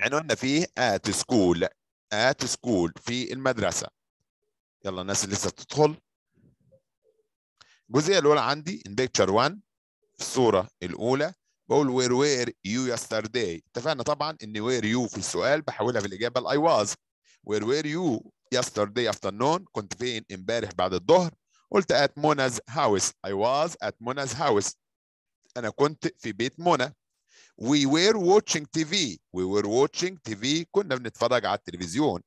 عنواننا فيه ات سكول ات سكول في المدرسه يلا الناس اللي لسه بتدخل الجزئيه الاولى عندي in picture 1 الصوره الاولى بقول where were you yesterday اتفقنا طبعا ان where you في السؤال بحولها في الاجابه I واز where were you yesterday afternoon كنت فين امبارح بعد الظهر قلت at Mona's house I was at Mona's house انا كنت في بيت منى We were watching TV. We were watching TV. كنا بنتفرج على التلفزيون.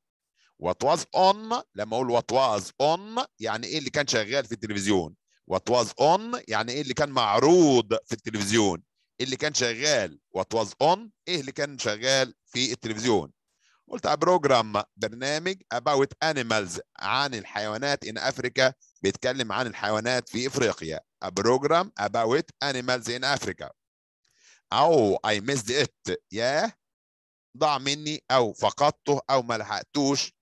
What was on لما أقول what was on يعني إيه اللي كان شغال في التلفزيون. What was on يعني إيه اللي كان معروض في التلفزيون. إيه اللي كان شغال what was on إيه اللي كان شغال في التلفزيون. قلت بروجرام برنامج about animals عن الحيوانات in Africa بيتكلم عن الحيوانات في افريقيا a program about animals in Africa او اي missed ات ياه ضاع مني او فقدته او ما لحقتوش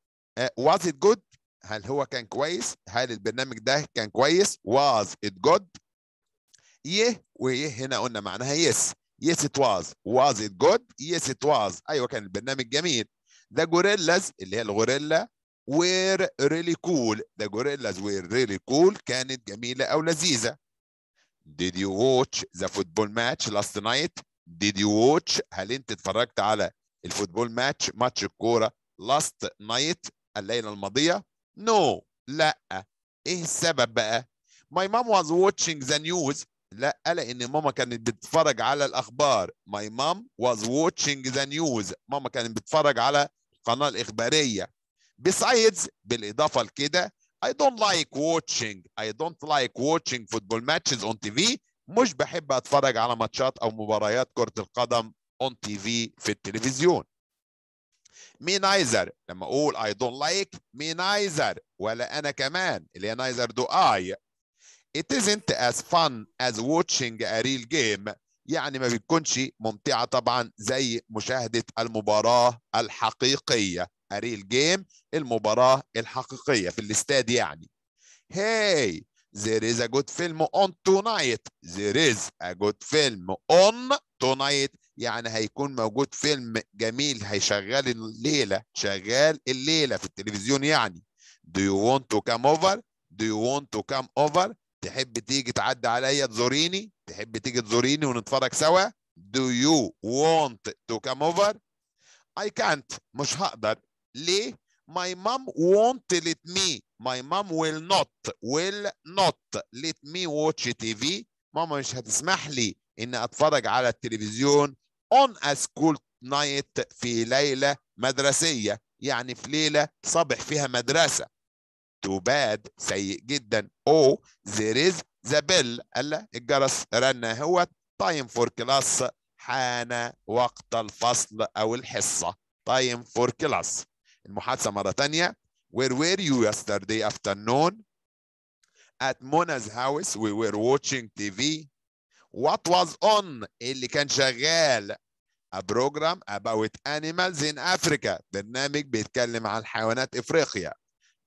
واز ات جود هل هو كان كويس هل البرنامج ده كان كويس واز ات جود يه ويه هنا قلنا معناها يس يس ات واز واز ات جود يس ات واز ايوه كان البرنامج جميل ذا جوريلاز اللي هي الغوريلا وير ريلي كول ذا جوريلاز وير ريلي كول كانت جميله او لذيذه Did you watch the football match last night? Did you watch هل انت اتفرجت على الفوتبول ماتش ماتش الكورة last night الليلة الماضية؟ No لا ايه السبب بقى؟ My mom was watching the news لا لان ماما كانت بتتفرج على الاخبار My mom was watching the news ماما كانت بتتفرج على القناة الإخبارية besides بالإضافة لكده I don't like watching I don't like watching football matches on TV مش بحب اتفرج على ماتشات او مباريات كرة القدم on TV في التلفزيون me neither لما اقول I don't like me neither ولا انا كمان اللي هي نايزر do I It isn't as fun as watching a real game يعني ما بتكونش ممتعة طبعا زي مشاهدة المباراة الحقيقية اريل جيم المباراه الحقيقيه في الاستاد يعني هاي از there is a good film on tonight there is a good film on tonight يعني هيكون موجود فيلم جميل هيشغل الليله شغال الليله في التلفزيون يعني do you want to come over do you want to come over تحب تيجي تعدي عليا تزوريني تحب تيجي تزوريني ونتفرج سوا do you want to come over I can't مش هقدر ليه؟ My mom won't let me. My mom will not. Will not let me watch TV. ماما مش هتسمح لي إن أتفرج على التلفزيون on a school night في ليلة مدرسية. يعني في ليلة صبح فيها مدرسة. Too bad. سيء جدا. Oh, there is the bell. ألا الجرس رن هو time for class حان وقت الفصل أو الحصة. time for class. المحادثة مرة تانية Where were you yesterday afternoon? At Mona's house we were watching TV. What was on? اللي كان شغال A program about animals in Africa. برنامج بيتكلم عن حيوانات إفريقيا.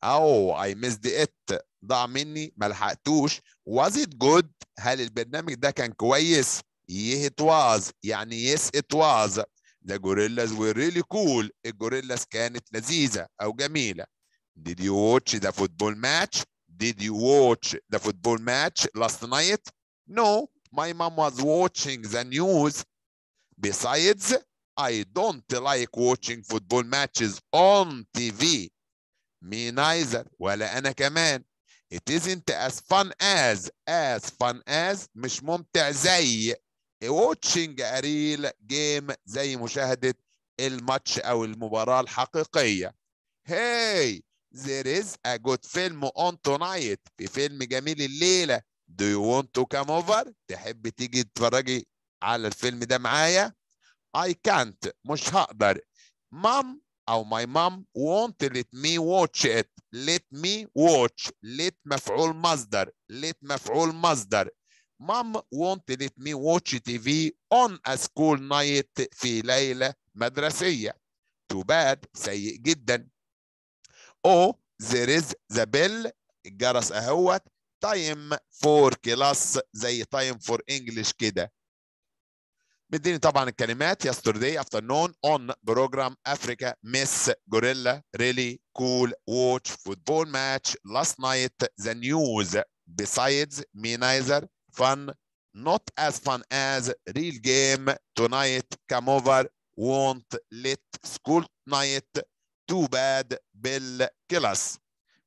أو I missed it. ضاع مني ما لحقتوش. Was it good? هل البرنامج ده كان كويس؟ yes it was يعني yes it was The gorillas were really cool. can كانت لذيذة أو جميلة. Did you watch the football match? Did you watch the football match last night? No, my mom was watching the news. Besides, I don't like watching football matches on TV. Me neither, ولا أنا كمان. It isn't as fun as, as fun as مش ممتع زي واتشنج اريل جيم زي مشاهده الماتش او المباراه الحقيقيه هاي there is a good film on tonight في فيلم جميل الليله do you want to come over تحب تيجي تتفرجي على الفيلم ده معايا I can't مش هقدر mom او my mom won't let me watch it let me watch ليت مفعول مصدر ليت مفعول مصدر Mom wanted me watch TV on a school night في ليلة مدرسية. Too bad سيء جدا. Oh, there is the bell الجرس اهوت time for class زي time for English كده. مديني طبعا الكلمات yesterday afternoon on program Africa miss gorilla really cool watch football match last night the news besides me neither fun, not as fun as real game tonight. Come over, won't let school night. Too bad Bill بالكلاس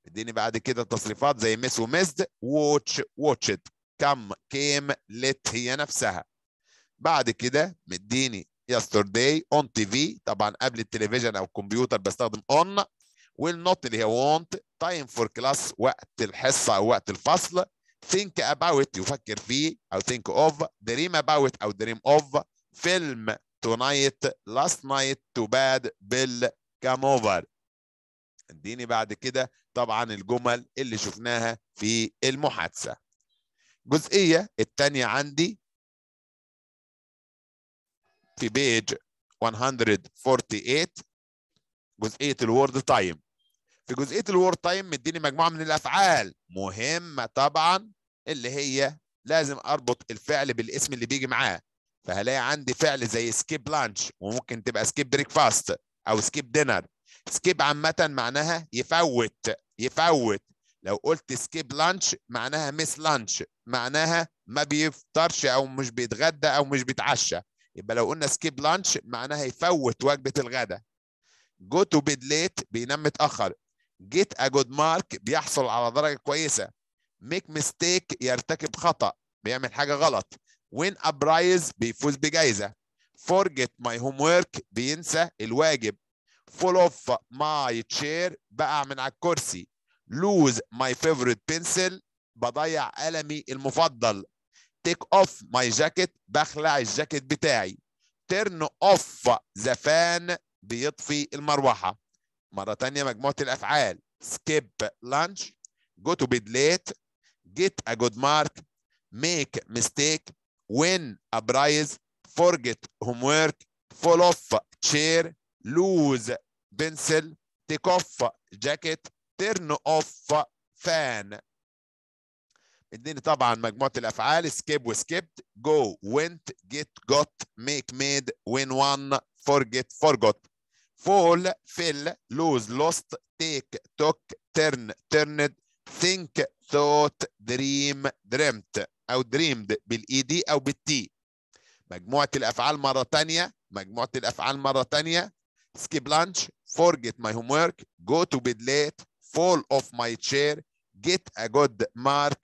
اديني بعد كده تصريفات زي مس ومسد watch it come came let هي نفسها بعد كده مديني yesterday on TV طبعا قبل التلفزيون او الكمبيوتر بستخدم on will not اللي هي won't time for class وقت الحصه او وقت الفصل think about يفكر فيه أو think of dream about أو dream of film tonight last night to bad bill come over اديني بعد كده طبعا الجمل اللي شفناها في المحادثة الجزئية الثانية عندي في بيج 148 جزئية الورد تايم في جزئيه الور تايم مديني مجموعه من الافعال مهمه طبعا اللي هي لازم اربط الفعل بالاسم اللي بيجي معاه فهلاقي عندي فعل زي سكيب لانش وممكن تبقى سكيب بريكفاست او سكيب دينر سكيب عامه معناها يفوت يفوت لو قلت سكيب لانش معناها مس لانش معناها ما بيفطرش او مش بيتغدى او مش بيتعشى يبقى لو قلنا سكيب لانش معناها يفوت وجبه الغداء جو تو بيد ليت بينام متاخر get a good mark بيحصل على درجة كويسة make mistake يرتكب خطأ بيعمل حاجة غلط win a prize بيفوز بجائزة forget my homework بينسى الواجب fall off my chair بقع من على الكرسي lose my favorite pencil بضيع قلمي المفضل take off my jacket بخلع الجاكيت بتاعي turn off the fan بيطفي المروحة مرة تانية مجموعة الأفعال skip lunch go to bed late get a good mark make mistake win a prize forget homework fall off chair lose pencil take off jacket turn off fan اديني طبعا مجموعه الافعال skip و skipped go went get got make made win won forget forgot fall, fell lose, lost, take, took, turn, turned, think, thought, dream, dreamt أو dreamed بالإي دي أو بالتي مجموعة الأفعال مرة ثانيه مجموعة الأفعال مرة ثانيه skip lunch, forget my homework, go to bed late, fall off my chair, get a good mark,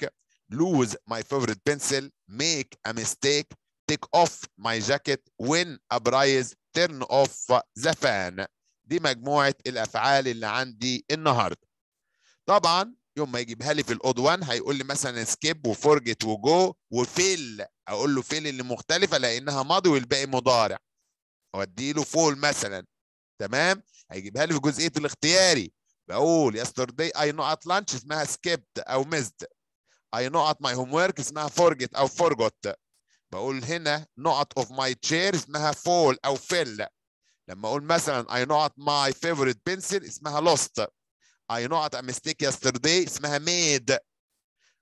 lose my favorite pencil, make a mistake, take off my jacket when prize turn off the fan دي مجموعة الأفعال اللي عندي النهاردة طبعا يوم ما يجيبها لي في الأود 1 هيقول لي مثلا سكيب وفورجت وجو وفيل أقول له فيل اللي مختلفة لأنها ماضي والباقي مضارع أودي له فول مثلا تمام هيجيبها لي في جزئية الاختياري بقول yesterday I know at lunch اسمها سكيبت أو missed I know at my homework اسمها forget أو forgot بقول هنا نقط اوف ماي تشير اسمها فول او فل لما اقول مثلا اي نقط ماي فيفورت بنسل اسمها لوست اي نقط ا ميستيك يسترداي اسمها ميد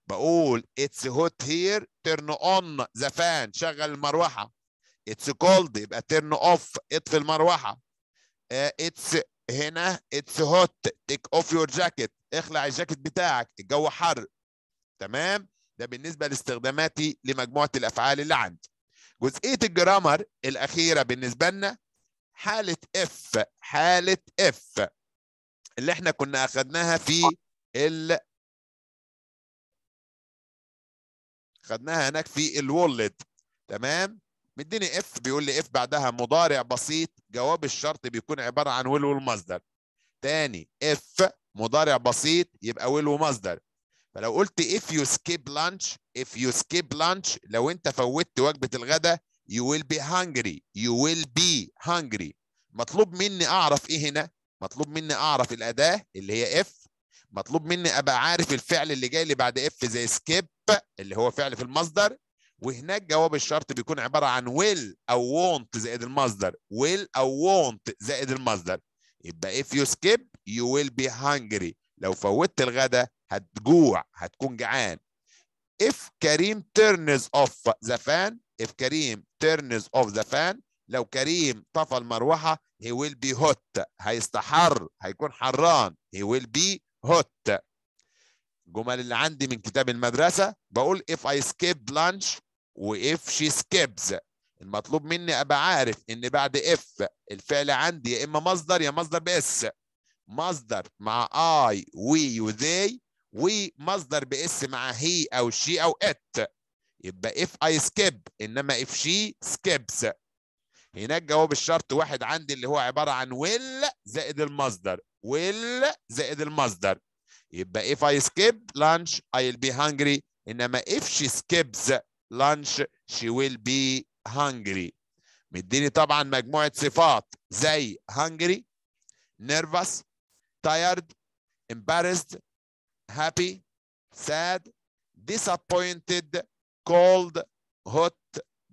بقول اتس هوت هير تيرن اون ذا فان شغل المروحه اتس كولد يبقى تيرن اوف اطفي المروحه اتس uh, هنا اتس هوت تيك اوف يور جاكيت اخلع الجاكيت بتاعك الجو حر تمام ده بالنسبه لاستخداماتي لمجموعه الافعال اللي عندي جزئيه الجرامر الاخيره بالنسبه لنا حاله اف حاله اف اللي احنا كنا اخذناها في ال خدناها هناك في الولد تمام مديني اف بيقول لي اف بعدها مضارع بسيط جواب الشرط بيكون عباره عن ويل والمصدر تاني اف مضارع بسيط يبقى ويل ومصدر فلو قلت if you skip lunch if you skip lunch لو انت فوتت وجبه الغداء you will be hungry you will be hungry مطلوب مني اعرف ايه هنا مطلوب مني اعرف الاداه اللي هي if مطلوب مني ابقى عارف الفعل اللي جاي اللي بعد if زي skip اللي هو فعل في المصدر وهناك جواب الشرط بيكون عباره عن will او won't زائد المصدر will او won't زائد المصدر يبقى if you skip you will be hungry لو فوتت الغداء هتجوع هتكون جعان if كريم turns off the fan if كريم turns off the fan لو كريم طفى المروحة he will be hot هيستحر هيكون حران he will be hot الجمل اللي عندي من كتاب المدرسة بقول if I skip lunch و if she skips المطلوب مني ابقى عارف ان بعد اف الفعل عندي يا اما مصدر يا مصدر باس مصدر مع اي وي وذي ومصدر باس مع هي او شي او ات يبقى اف اي سكيب انما اف شي سكيبس هناك جواب الشرط واحد عندي اللي هو عباره عن ويل زائد المصدر ويل زائد المصدر يبقى اف اي سكيب لانش ايل بي هانجري انما اف شي سكيبس لانش شي ويل بي هانجري مديني طبعا مجموعه صفات زي هانجري نيرفس تايرد embarrassed happy, sad, disappointed, cold, hot,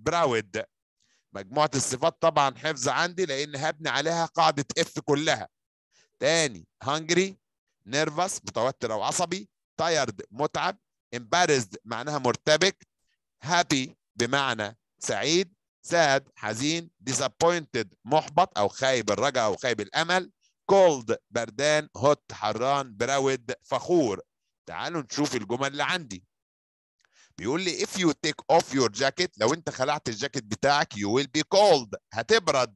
proud. مجموعة الصفات طبعا حفظ عندي لأن هبني عليها قاعدة اف كلها. تاني hungry, nervous متوتر أو عصبي, tired متعب, embarrassed معناها مرتبك, happy بمعنى سعيد, sad حزين, disappointed محبط أو خايب الرجاء أو خايب الأمل, كولد بردان هوت حران براود فخور تعالوا نشوف الجمل اللي عندي بيقول لي if you take off your jacket لو انت خلعت الجاكيت بتاعك you will be cold هتبرد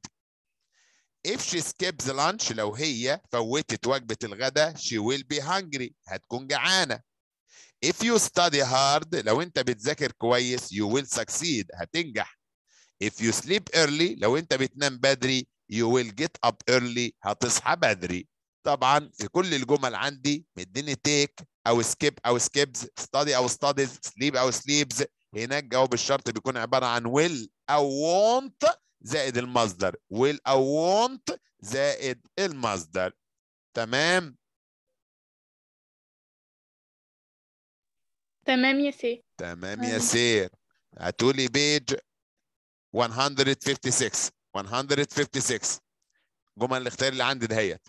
if she skips lunch لو هي فوتت وجبة الغداء she will be hungry هتكون جعانة if you study hard لو انت بتذاكر كويس you will succeed هتنجح if you sleep early لو انت بتنام بدري يو ويل جيت اب ايرلي هتصحى بدري طبعا في كل الجمل عندي مديني تيك او سكيب او سكيبز ستادي او ستاديز سليب او سليبز هناك جواب الشرط بيكون عباره عن ويل او وونت زائد المصدر ويل او وونت زائد المصدر تمام تمام يا سير تمام يا سير هتقولي بيج 156 156 جمل الاختيار اللي عندي دهيت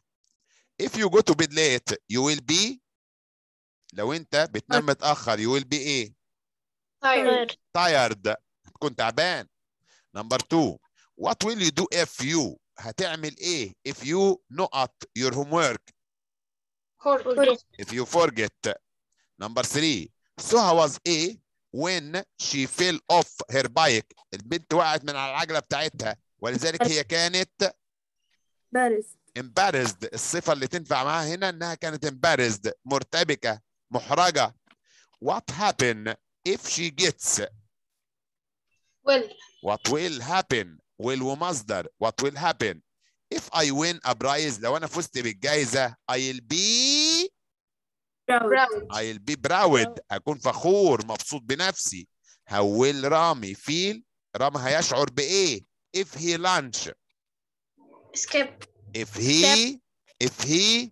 if you go to bed late you will be لو انت بتنام متاخر you will be ايه tired tired هتكون تعبان number 2 what will you do if you هتعمل ايه if you not your homework forget. if you forget number 3 how was a when she fell off her bike البنت وقعت من على العجله بتاعتها ولذلك هي كانت embarrassed embarrassed الصفة اللي تنفع معها هنا انها كانت embarrassed مرتبكة محرجة what happen if she gets will what will happen will ومصدر what will happen if I win a prize لو انا فزت بالجائزة I'll be proud I'll be proud اكون فخور مبسوط بنفسي how will رامي feel رامي هيشعر بايه if he lunch. Skip. If he, Skip. if he.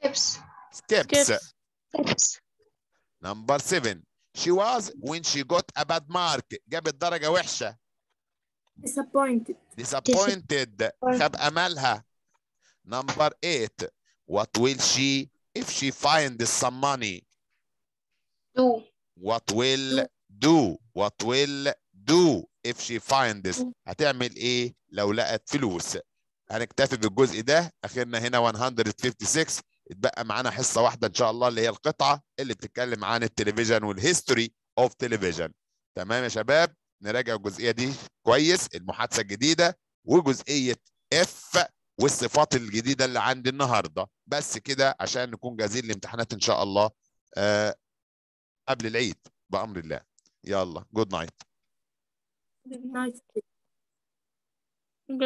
Skips. Skips. Skips. Skips. Number seven. She was when she got a bad mark. جابت درجة وحشة. Disappointed. Disappointed. خاب أملها. Number eight. What will she if she finds some money? Do. What will do? What will do? if she finds هتعمل ايه لو لقت فلوس هنكتفي بالجزء ده اخرنا هنا 156 اتبقى معانا حصه واحده ان شاء الله اللي هي القطعه اللي بتتكلم عن التلفزيون والهيستوري اوف تلفزيون تمام يا شباب نراجع الجزئيه دي كويس المحادثه الجديده وجزئيه اف والصفات الجديده اللي عندي النهارده بس كده عشان نكون جاهزين لامتحانات ان شاء الله آه قبل العيد بامر الله يلا جود نايت Nice. Good